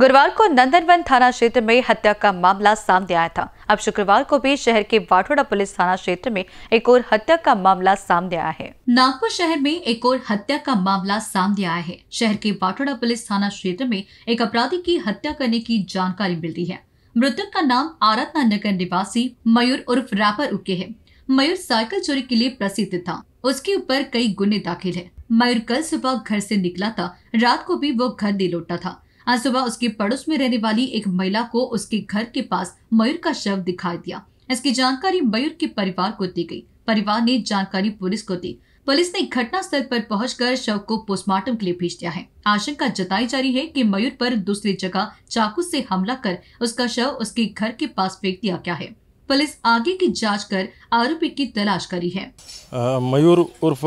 गुरुवार को नंदनवन थाना क्षेत्र में हत्या का मामला सामने आया था अब शुक्रवार को भी शहर के वाठोड़ा पुलिस थाना क्षेत्र में एक और हत्या का मामला सामने आया है नागपुर शहर में एक और हत्या का मामला सामने आया है शहर के वाठोड़ा पुलिस थाना क्षेत्र में एक अपराधी की हत्या करने की जानकारी मिलती है मृतक का नाम आराधना नगर निवासी मयूर उर्फ रैपर उके है मयूर साइकिल चोरी के लिए प्रसिद्ध था उसके ऊपर कई गुने दाखिल है मयूर कल सुबह घर से निकला था रात को भी वो घर नहीं लौटा था आज सुबह उसके पड़ोस में रहने वाली एक महिला को उसके घर के पास मयूर का शव दिखाई दिया इसकी जानकारी मयूर के परिवार को दी गई परिवार ने जानकारी पुलिस को दी पुलिस ने घटना स्थल पर पहुंचकर शव को पोस्टमार्टम के लिए भेज दिया है आशंका जताई जा रही है कि मयूर पर दूसरी जगह चाकू से हमला कर उसका शव उसके घर के पास फेंक दिया गया है पुलिस आगे की जांच कर आरोपी की तलाश करी है मयूर उर्फ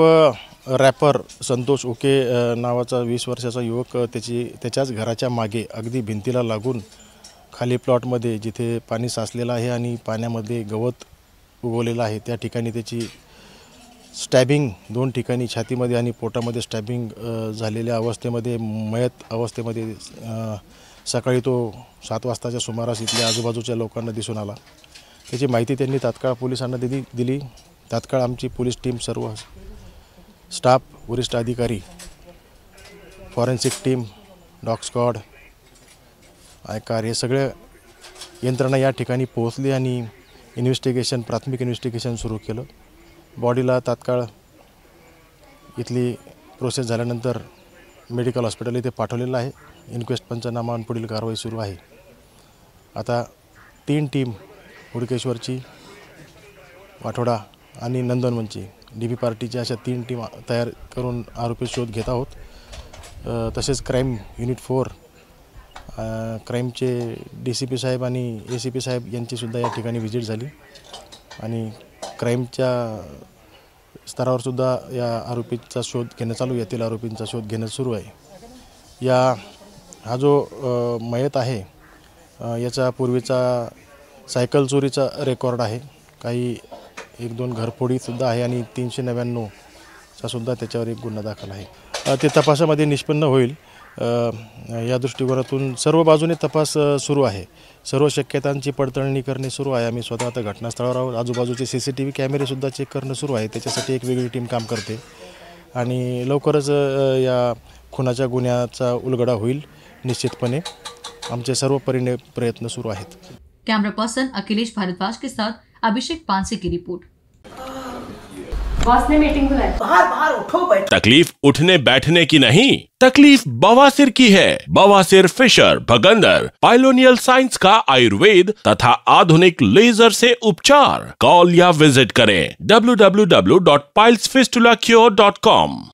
रॅपर संतोष ओके नावाचा वीस वर्षाचा युवक त्याची त्याच्याच घराच्या मागे अगदी भिंतीला लागून खाली प्लॉटमध्ये जिथे पाणी साचलेलं आहे आणि पाण्यामध्ये गवत उगवलेलं आहे त्या ठिकाणी त्याची स्टॅबिंग दोन ठिकाणी छातीमध्ये आणि पोटामध्ये स्टॅबिंग झालेल्या अवस्थेमध्ये मयत अवस्थेमध्ये सकाळी तो सात वाजताच्या सुमारास इथल्या आजूबाजूच्या लोकांना दिसून आला त्याची माहिती त्यांनी तात्काळ पोलिसांना दिली दिली तात्काळ आमची पोलीस टीम सर्व स्टाफ वरिष्ठ अधिकारी फॉरेन्सिक टीम डॉग स्कॉड आयकार हे सगळे यंत्रणा या ठिकाणी पोहोचली आणि इन्व्हेस्टिगेशन प्राथमिक इन्व्हेस्टिगेशन सुरू केलं बॉडीला तात्काळ इथली प्रोसेस झाल्यानंतर मेडिकल हॉस्पिटल इथे पाठवलेलं आहे इन्क्वेस्ट पंचनामा पुढील कारवाई सुरू आहे आता तीन टीम हुडकेश्वरची वाठोडा आणि नंदनवनची डी पी पार्टीच्या अशा तीन टीम तयार करून आरोपी शोध घेत आहोत तसेच क्राईम युनिट फोर क्राईमचे डी सी पी साहेब आणि ए सी पी साहेब यांचीसुद्धा या ठिकाणी व्हिजिट झाली आणि क्राईमच्या स्तरावरसुद्धा या आरोपीचा शोध घेणं चालू यातील आरोपींचा शोध घेणं सुरू आहे या हा जो मयत आहे याचा पूर्वीचा सायकल चोरीचा रेकॉर्ड आहे काही एक दोन घरफोडीसुद्धा आहे आणि तीनशे नव्याण्णवचा सुद्धा त्याच्यावर एक गुन्हा दाखल आहे ते तपासामध्ये निष्पन्न होईल या दृष्टिकोनातून सर्व बाजूने तपास सुरू आहे सर्व शक्यतांची पडताळणी करणे सुरू आहे आम्ही स्वतः आता घटनास्थळावर आहोत आजूबाजूचे सी सी टी व्ही कॅमेरेसुद्धा चेक करणं सुरू आहे त्याच्यासाठी एक वेगळी टीम काम करते आणि लवकरच या खुनाच्या गुन्ह्याचा उलगडा होईल निश्चितपणे आमचे सर्व परिणय प्रयत्न सुरू आहेत कैमरा पर्सन अखिलेश भारद्वाज के साथ अभिषेक पांसे की रिपोर्ट मीटिंग बाहर बाहर तकलीफ उठने बैठने की नहीं तकलीफ बवासिर की है बवासिर फिशर भगंदर पाइलोनियल साइंस का आयुर्वेद तथा आधुनिक लेजर से उपचार कॉल या विजिट करें W W W dot piles fistula cure dot com